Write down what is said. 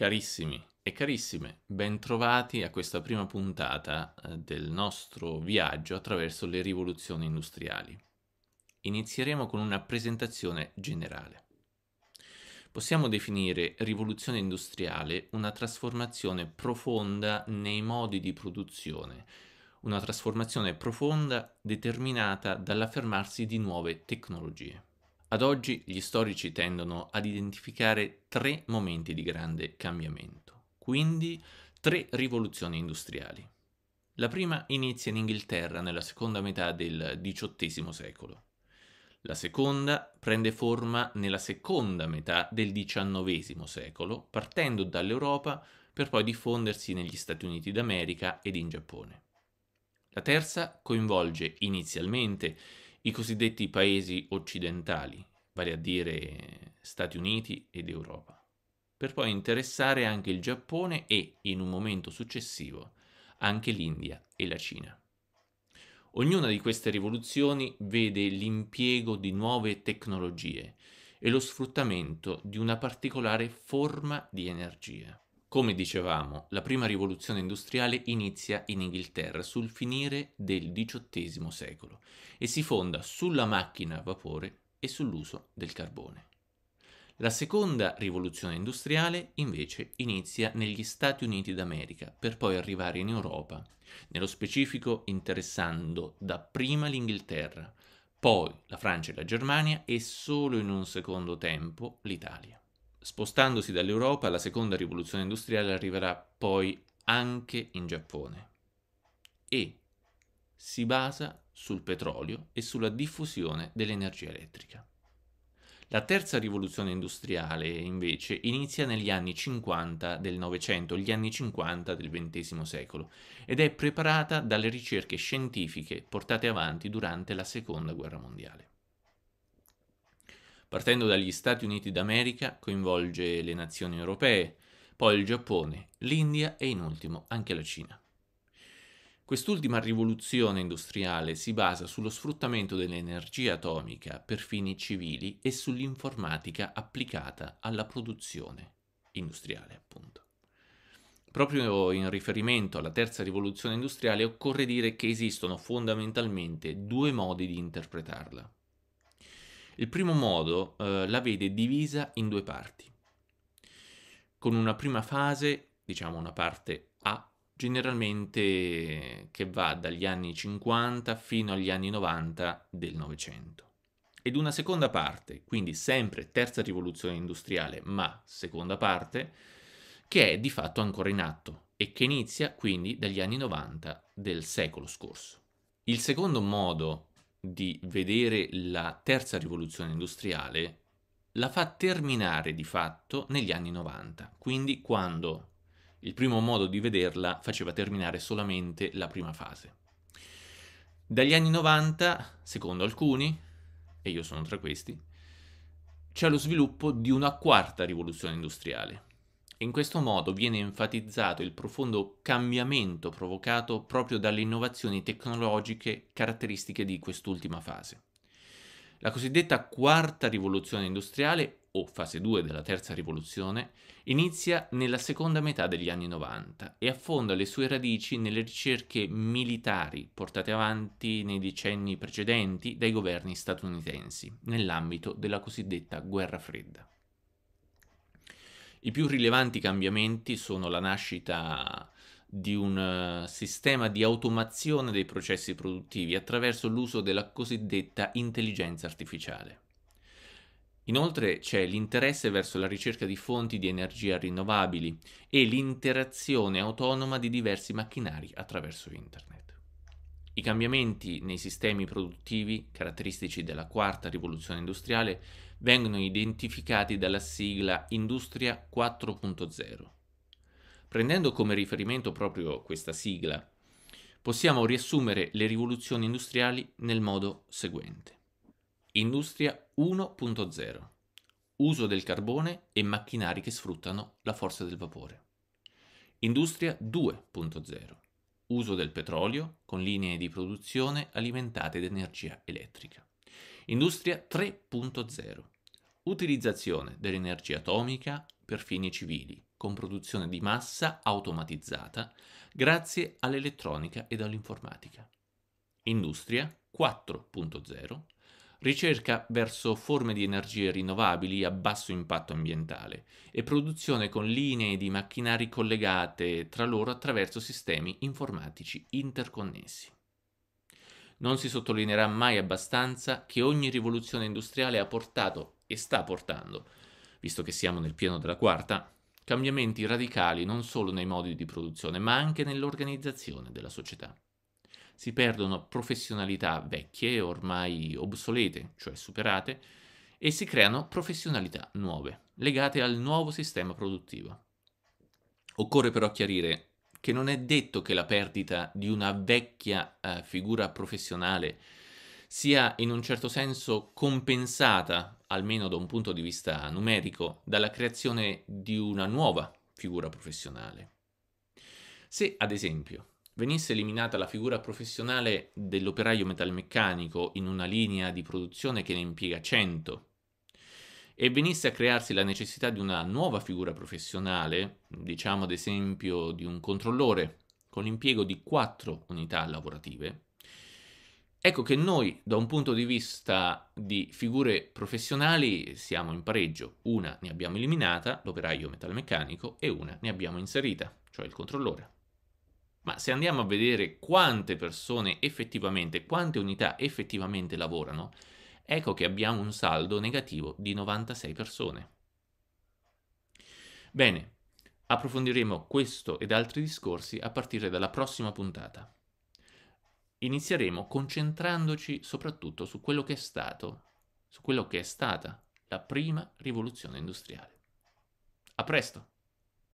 Carissimi e carissime, bentrovati a questa prima puntata eh, del nostro viaggio attraverso le rivoluzioni industriali. Inizieremo con una presentazione generale. Possiamo definire rivoluzione industriale una trasformazione profonda nei modi di produzione, una trasformazione profonda determinata dall'affermarsi di nuove tecnologie. Ad oggi gli storici tendono ad identificare tre momenti di grande cambiamento, quindi tre rivoluzioni industriali. La prima inizia in Inghilterra nella seconda metà del XVIII secolo. La seconda prende forma nella seconda metà del XIX secolo, partendo dall'Europa per poi diffondersi negli Stati Uniti d'America ed in Giappone. La terza coinvolge inizialmente i cosiddetti paesi occidentali, vale a dire Stati Uniti ed Europa, per poi interessare anche il Giappone e, in un momento successivo, anche l'India e la Cina. Ognuna di queste rivoluzioni vede l'impiego di nuove tecnologie e lo sfruttamento di una particolare forma di energia. Come dicevamo, la prima rivoluzione industriale inizia in Inghilterra sul finire del XVIII secolo e si fonda sulla macchina a vapore e sull'uso del carbone. La seconda rivoluzione industriale invece inizia negli Stati Uniti d'America per poi arrivare in Europa, nello specifico interessando dapprima l'Inghilterra, poi la Francia e la Germania e solo in un secondo tempo l'Italia. Spostandosi dall'Europa, la seconda rivoluzione industriale arriverà poi anche in Giappone e si basa sul petrolio e sulla diffusione dell'energia elettrica. La terza rivoluzione industriale, invece, inizia negli anni 50 del Novecento, gli anni 50 del XX secolo, ed è preparata dalle ricerche scientifiche portate avanti durante la Seconda Guerra Mondiale. Partendo dagli Stati Uniti d'America, coinvolge le nazioni europee, poi il Giappone, l'India e in ultimo anche la Cina. Quest'ultima rivoluzione industriale si basa sullo sfruttamento dell'energia atomica per fini civili e sull'informatica applicata alla produzione industriale, appunto. Proprio in riferimento alla terza rivoluzione industriale occorre dire che esistono fondamentalmente due modi di interpretarla. Il primo modo eh, la vede divisa in due parti, con una prima fase, diciamo una parte A generalmente che va dagli anni 50 fino agli anni 90 del Novecento. Ed una seconda parte, quindi sempre terza rivoluzione industriale, ma seconda parte, che è di fatto ancora in atto e che inizia quindi dagli anni 90 del secolo scorso. Il secondo modo di vedere la terza rivoluzione industriale la fa terminare di fatto negli anni 90, quindi quando il primo modo di vederla faceva terminare solamente la prima fase. Dagli anni 90, secondo alcuni, e io sono tra questi, c'è lo sviluppo di una quarta rivoluzione industriale. In questo modo viene enfatizzato il profondo cambiamento provocato proprio dalle innovazioni tecnologiche caratteristiche di quest'ultima fase. La cosiddetta quarta rivoluzione industriale o fase 2 della terza rivoluzione, inizia nella seconda metà degli anni 90 e affonda le sue radici nelle ricerche militari portate avanti nei decenni precedenti dai governi statunitensi nell'ambito della cosiddetta guerra fredda. I più rilevanti cambiamenti sono la nascita di un eh, sistema di automazione dei processi produttivi attraverso l'uso della cosiddetta intelligenza artificiale. Inoltre c'è l'interesse verso la ricerca di fonti di energia rinnovabili e l'interazione autonoma di diversi macchinari attraverso Internet. I cambiamenti nei sistemi produttivi, caratteristici della quarta rivoluzione industriale, vengono identificati dalla sigla Industria 4.0. Prendendo come riferimento proprio questa sigla, possiamo riassumere le rivoluzioni industriali nel modo seguente. Industria 1.0. Uso del carbone e macchinari che sfruttano la forza del vapore. Industria 2.0. Uso del petrolio con linee di produzione alimentate da energia elettrica. Industria 3.0. Utilizzazione dell'energia atomica per fini civili, con produzione di massa automatizzata grazie all'elettronica ed all'informatica. Industria 4.0 ricerca verso forme di energie rinnovabili a basso impatto ambientale e produzione con linee di macchinari collegate tra loro attraverso sistemi informatici interconnessi. Non si sottolineerà mai abbastanza che ogni rivoluzione industriale ha portato e sta portando, visto che siamo nel pieno della quarta, cambiamenti radicali non solo nei modi di produzione, ma anche nell'organizzazione della società si perdono professionalità vecchie, ormai obsolete, cioè superate, e si creano professionalità nuove, legate al nuovo sistema produttivo. Occorre però chiarire che non è detto che la perdita di una vecchia eh, figura professionale sia in un certo senso compensata, almeno da un punto di vista numerico, dalla creazione di una nuova figura professionale. Se, ad esempio, venisse eliminata la figura professionale dell'operaio metalmeccanico in una linea di produzione che ne impiega 100 e venisse a crearsi la necessità di una nuova figura professionale, diciamo ad esempio di un controllore con l'impiego di 4 unità lavorative, ecco che noi da un punto di vista di figure professionali siamo in pareggio, una ne abbiamo eliminata, l'operaio metalmeccanico, e una ne abbiamo inserita, cioè il controllore. Ma se andiamo a vedere quante persone effettivamente, quante unità effettivamente lavorano, ecco che abbiamo un saldo negativo di 96 persone. Bene, approfondiremo questo ed altri discorsi a partire dalla prossima puntata. Inizieremo concentrandoci soprattutto su quello che è stato, su quello che è stata la prima rivoluzione industriale. A presto!